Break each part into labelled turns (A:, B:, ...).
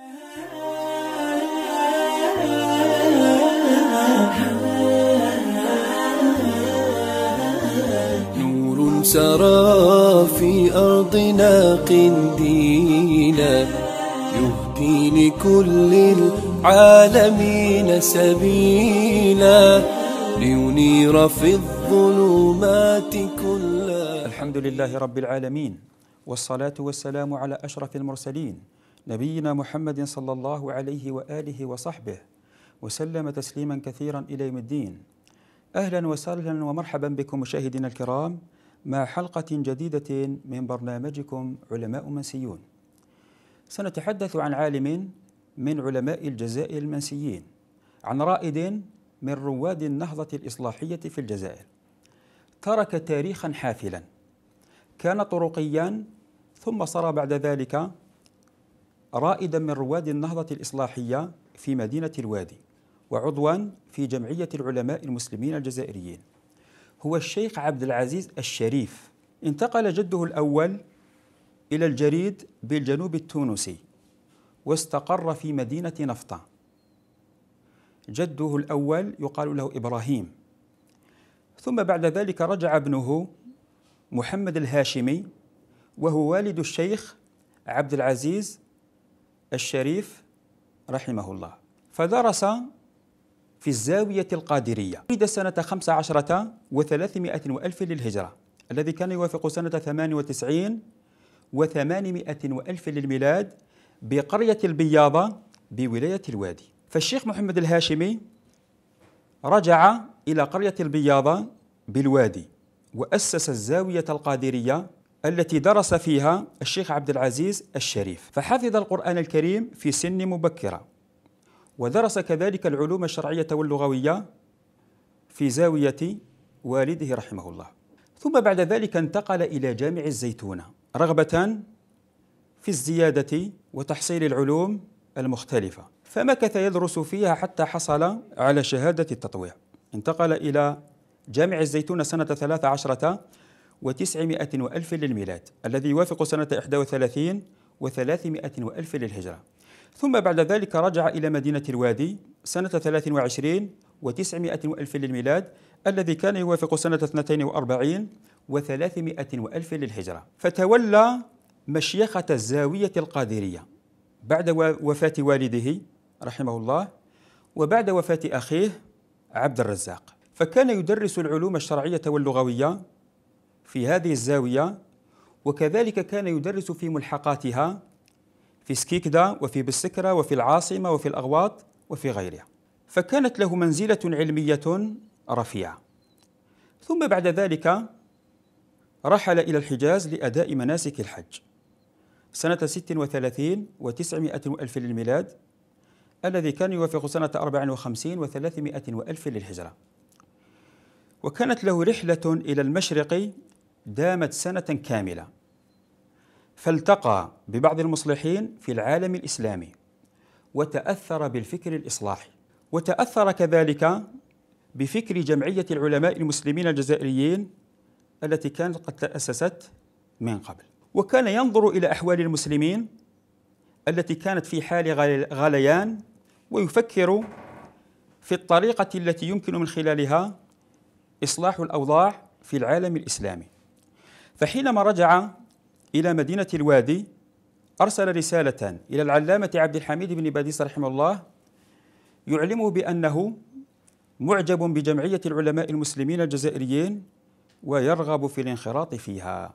A: نور سرى في أرضنا قنديلا يهدي لكل العالمين سبيلا لينير في الظلمات كلا الحمد لله رب العالمين والصلاة والسلام على أشرف المرسلين نبينا محمد صلى الله عليه واله وصحبه وسلم تسليما كثيرا الى يوم الدين. اهلا وسهلا ومرحبا بكم مشاهدينا الكرام مع حلقه جديده من برنامجكم علماء منسيون. سنتحدث عن عالم من علماء الجزائر المنسيين، عن رائد من رواد النهضه الاصلاحيه في الجزائر. ترك تاريخا حافلا. كان طرقيا ثم صار بعد ذلك رائدا من رواد النهضة الإصلاحية في مدينة الوادي وعضوا في جمعية العلماء المسلمين الجزائريين هو الشيخ عبد العزيز الشريف انتقل جده الأول إلى الجريد بالجنوب التونسي واستقر في مدينة نفطة جده الأول يقال له إبراهيم ثم بعد ذلك رجع ابنه محمد الهاشمي وهو والد الشيخ عبد العزيز الشريف رحمه الله فدرس في الزاوية القادرية ولد سنة 15 و300 وألف للهجرة الذي كان يوافق سنة 98 و800 وألف للميلاد بقرية البياضة بولاية الوادي فالشيخ محمد الهاشمي رجع إلى قرية البياضة بالوادي وأسس الزاوية القادرية التي درس فيها الشيخ عبد العزيز الشريف فحفظ القرآن الكريم في سن مبكرة ودرس كذلك العلوم الشرعية واللغوية في زاوية والده رحمه الله ثم بعد ذلك انتقل إلى جامع الزيتونة رغبة في الزيادة وتحصيل العلوم المختلفة فمكث يدرس فيها حتى حصل على شهادة التطويع انتقل إلى جامع الزيتونة سنة 13 وتسعمائة وألف للميلاد الذي يوافق سنة 31 وثلاثمائة وألف للهجرة ثم بعد ذلك رجع إلى مدينة الوادي سنة 23 وتسعمائة وألف للميلاد الذي كان يوافق سنة 42 وثلاثمائة وألف للهجرة فتولى مشيخة الزاوية القادرية بعد وفاة والده رحمه الله وبعد وفاة أخيه عبد الرزاق فكان يدرس العلوم الشرعية واللغوية في هذه الزاوية وكذلك كان يدرس في ملحقاتها في سكيكدا وفي بالسكرة وفي العاصمة وفي الأغواط وفي غيرها فكانت له منزلة علمية رفيعة ثم بعد ذلك رحل إلى الحجاز لأداء مناسك الحج سنة 36 و900 ألف للميلاد الذي كان يوافق سنة 54 و300 وألف للهجرة وكانت له رحلة إلى المشرق دامت سنة كاملة فالتقى ببعض المصلحين في العالم الإسلامي وتأثر بالفكر الإصلاحي وتأثر كذلك بفكر جمعية العلماء المسلمين الجزائريين التي كانت قد تأسست من قبل وكان ينظر إلى أحوال المسلمين التي كانت في حال غليان ويفكر في الطريقة التي يمكن من خلالها إصلاح الأوضاع في العالم الإسلامي فحينما رجع إلى مدينة الوادي أرسل رسالة إلى العلامة عبد الحميد بن باديس رحمه الله يعلمه بأنه معجب بجمعية العلماء المسلمين الجزائريين ويرغب في الانخراط فيها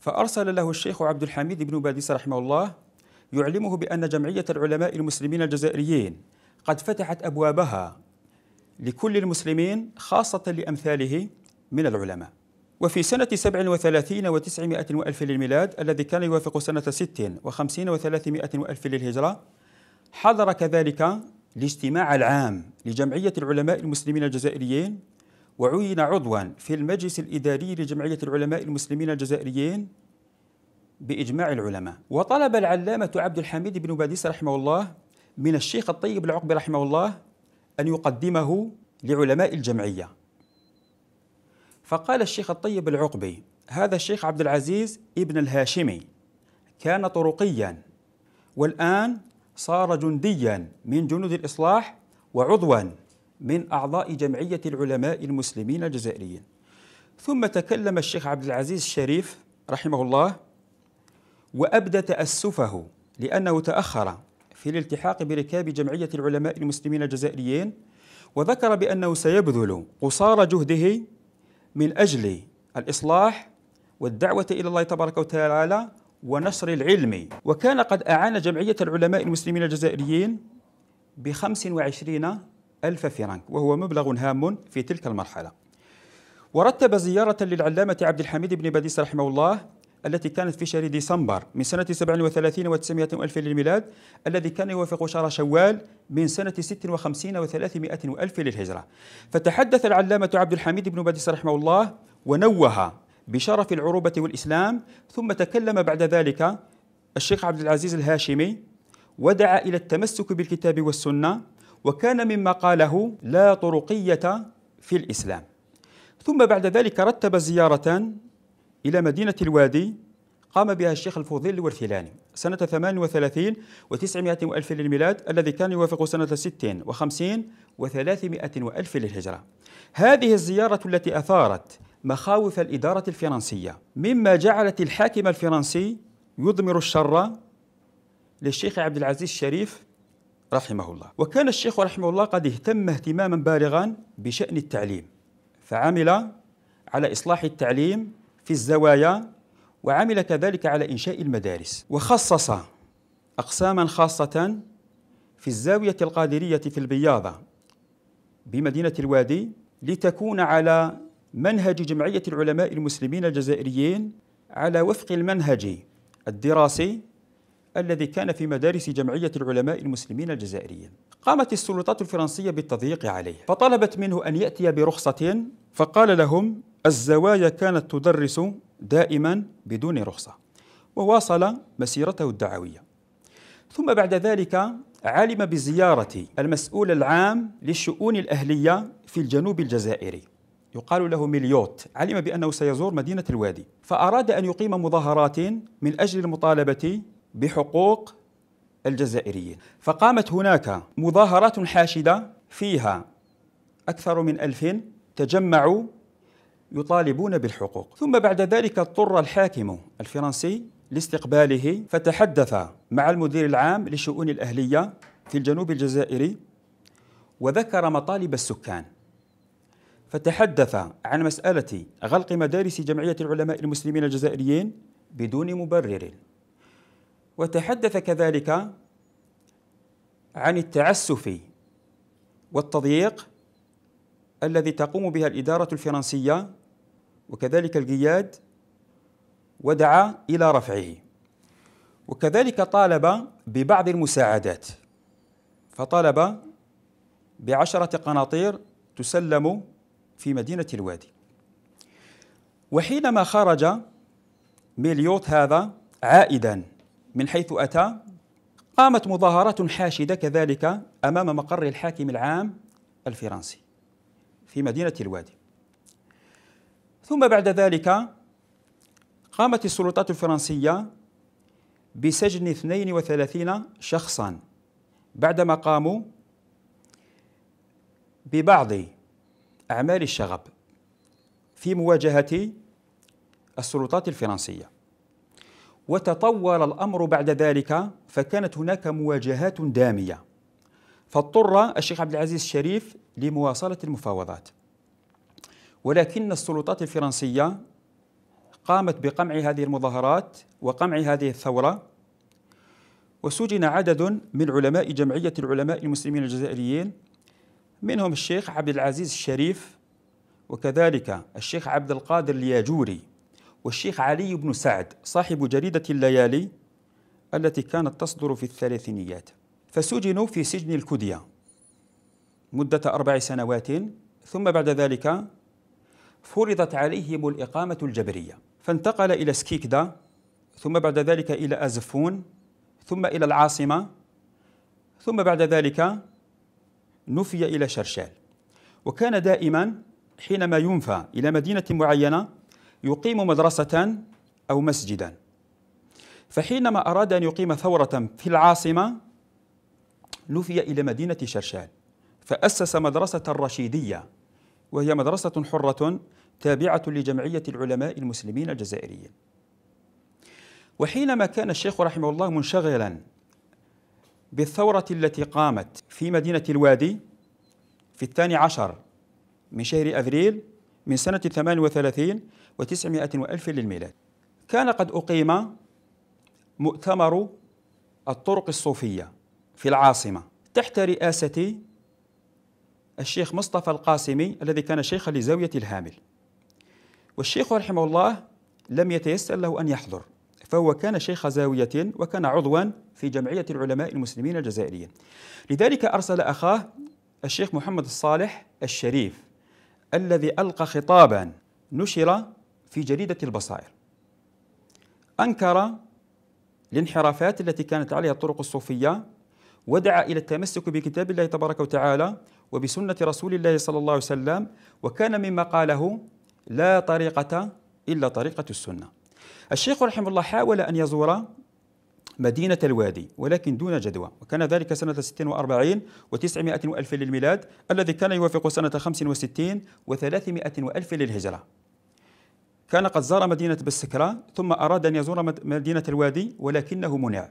A: فأرسل له الشيخ عبد الحميد بن باديس رحمه الله يعلمه بأن جمعية العلماء المسلمين الجزائريين قد فتحت أبوابها لكل المسلمين خاصة لأمثاله من العلماء وفي سنة 37 و900 وألف للميلاد الذي كان يوافق سنة 56 و و300 وألف للهجرة حضر كذلك الاجتماع العام لجمعية العلماء المسلمين الجزائريين وعين عضوا في المجلس الإداري لجمعية العلماء المسلمين الجزائريين بإجماع العلماء وطلب العلامة عبد الحميد بن باديس رحمه الله من الشيخ الطيب العقبي رحمه الله أن يقدمه لعلماء الجمعية فقال الشيخ الطيب العقبي هذا الشيخ عبد العزيز ابن الهاشمي كان طرقيا والآن صار جنديا من جنود الإصلاح وعضوا من أعضاء جمعية العلماء المسلمين الجزائريين ثم تكلم الشيخ عبد العزيز الشريف رحمه الله وأبدى تأسفه لأنه تأخر في الالتحاق بركاب جمعية العلماء المسلمين الجزائريين وذكر بأنه سيبذل قصارى جهده من أجل الإصلاح والدعوة إلى الله تبارك وتعالى ونشر العلم وكان قد أعان جمعية العلماء المسلمين الجزائريين بخمس وعشرين ألف فرنك وهو مبلغ هام في تلك المرحلة ورتب زيارة للعلامة عبد الحميد بن باديس رحمه الله التي كانت في شهر ديسمبر من سنة 37 و 900 ألف للميلاد الذي كان يوافق شهر شوال من سنة 56 و 300 ألف للهجرة فتحدث العلامة عبد الحميد بن باديس رحمه الله ونوه بشرف العروبة والإسلام ثم تكلم بعد ذلك الشيخ عبد العزيز الهاشمي ودعا إلى التمسك بالكتاب والسنة وكان مما قاله لا طرقية في الإسلام ثم بعد ذلك رتب زيارة إلى مدينة الوادي قام بها الشيخ الفضيل الورثلاني سنة 38 و900 وألف للميلاد الذي كان يوافق سنة 56 و و300 وألف للهجرة هذه الزيارة التي أثارت مخاوف الإدارة الفرنسية مما جعلت الحاكم الفرنسي يضمر الشر للشيخ عبد العزيز الشريف رحمه الله وكان الشيخ رحمه الله قد اهتم اهتماما بالغا بشأن التعليم فعمل على إصلاح التعليم في الزوايا وعمل كذلك على إنشاء المدارس وخصص أقساما خاصة في الزاوية القادرية في البياضة بمدينة الوادي لتكون على منهج جمعية العلماء المسلمين الجزائريين على وفق المنهج الدراسي الذي كان في مدارس جمعية العلماء المسلمين الجزائريين قامت السلطات الفرنسية بالتضييق عليه فطلبت منه أن يأتي برخصة فقال لهم الزوايا كانت تدرس دائما بدون رخصة وواصل مسيرته الدعوية ثم بعد ذلك علم بزيارة المسؤول العام للشؤون الأهلية في الجنوب الجزائري يقال له مليوت علم بأنه سيزور مدينة الوادي فأراد أن يقيم مظاهرات من أجل المطالبة بحقوق الجزائريين فقامت هناك مظاهرات حاشدة فيها أكثر من ألف تجمعوا يطالبون بالحقوق ثم بعد ذلك اضطر الحاكم الفرنسي لاستقباله فتحدث مع المدير العام لشؤون الأهلية في الجنوب الجزائري وذكر مطالب السكان فتحدث عن مسألة غلق مدارس جمعية العلماء المسلمين الجزائريين بدون مبرر وتحدث كذلك عن التعسف والتضييق الذي تقوم بها الإدارة الفرنسية وكذلك الجياد ودعا إلى رفعه وكذلك طالب ببعض المساعدات فطلب بعشرة قناطير تسلم في مدينة الوادي وحينما خرج ميليوت هذا عائدا من حيث أتى قامت مظاهرات حاشدة كذلك أمام مقر الحاكم العام الفرنسي في مدينة الوادي ثم بعد ذلك قامت السلطات الفرنسية بسجن 32 شخصا بعدما قاموا ببعض أعمال الشغب في مواجهة السلطات الفرنسية وتطور الأمر بعد ذلك فكانت هناك مواجهات دامية فاضطر الشيخ عبد العزيز الشريف لمواصلة المفاوضات ولكن السلطات الفرنسية قامت بقمع هذه المظاهرات وقمع هذه الثورة وسجن عدد من علماء جمعية العلماء المسلمين الجزائريين منهم الشيخ عبد العزيز الشريف وكذلك الشيخ عبد القادر الياجوري والشيخ علي بن سعد صاحب جريدة الليالي التي كانت تصدر في الثلاثينيات فسجنوا في سجن الكدية مدة أربع سنوات ثم بعد ذلك فرضت عليهم الإقامة الجبرية فانتقل إلى سكيكدا ثم بعد ذلك إلى أزفون ثم إلى العاصمة ثم بعد ذلك نفي إلى شرشال وكان دائما حينما ينفى إلى مدينة معينة يقيم مدرسة أو مسجدا فحينما أراد أن يقيم ثورة في العاصمة نفي إلى مدينة شرشال فأسس مدرسة الرشيدية وهي مدرسة حرة تابعة لجمعية العلماء المسلمين الجزائريين وحينما كان الشيخ رحمه الله منشغلا بالثورة التي قامت في مدينة الوادي في الثاني عشر من شهر أفريل من سنة 38 وتسعمائة وألف للميلاد كان قد أقيم مؤتمر الطرق الصوفية في العاصمة تحت رئاسة الشيخ مصطفى القاسمي الذي كان شيخا لزاوية الهامل والشيخ رحمه الله لم يتيسر له أن يحضر فهو كان شيخ زاوية وكان عضوا في جمعية العلماء المسلمين الجزائريين لذلك أرسل أخاه الشيخ محمد الصالح الشريف الذي ألقى خطابا نشر في جريدة البصائر أنكر الانحرافات التي كانت عليها الطرق الصوفية ودعا إلى التمسك بكتاب الله تبارك وتعالى وبسنة رسول الله صلى الله عليه وسلم وكان مما قاله لا طريقة إلا طريقة السنة الشيخ رحمه الله حاول أن يزور مدينة الوادي ولكن دون جدوى وكان ذلك سنة 46 و900 وألف للميلاد الذي كان يوافق سنة 65 و300 وألف للهجرة كان قد زار مدينة بالسكرة ثم أراد أن يزور مدينة الوادي ولكنه منع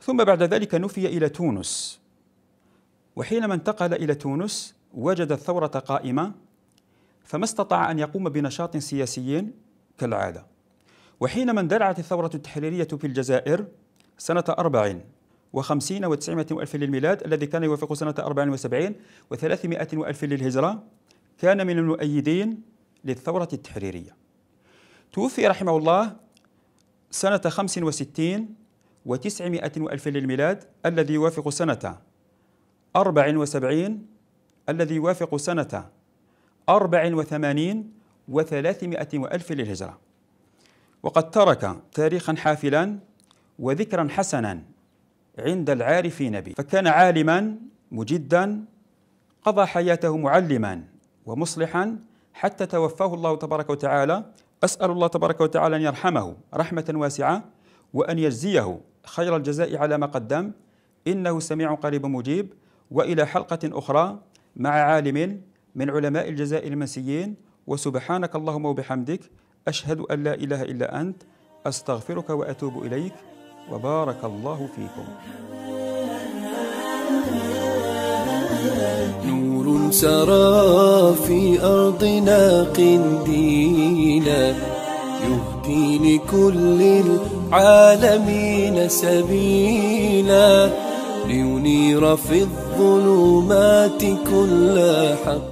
A: ثم بعد ذلك نفي إلى تونس وحينما انتقل الى تونس وجد الثوره قائمه فما استطاع ان يقوم بنشاط سياسي كالعاده وحينما اندلعت الثوره التحريريه في الجزائر سنه 40 و50 و900 الف للميلاد الذي كان يوافق سنه 74 و300 الف للهجره كان من المؤيدين للثوره التحريريه توفي رحمه الله سنه 65 و900 الف للميلاد الذي يوافق سنه أربع وسبعين الذي يوافق سنة أربع وثمانين وثلاثمائة وألف للهجرة وقد ترك تاريخا حافلا وذكرا حسنا عند العارفين به فكان عالما مجدا قضى حياته معلما ومصلحا حتى توفاه الله تبارك وتعالى أسأل الله تبارك وتعالى أن يرحمه رحمة واسعة وأن يجزيه خير الجزاء على ما قدم إنه سميع قريب مجيب والى حلقه اخرى مع عالم من علماء الجزائر المسيين وسبحانك اللهم وبحمدك اشهد ان لا اله الا انت استغفرك واتوب اليك وبارك الله فيكم نور سرى في ارضنا قنديلا يهدي لكل العالمين سبيلا لينير في الظلمات كل حق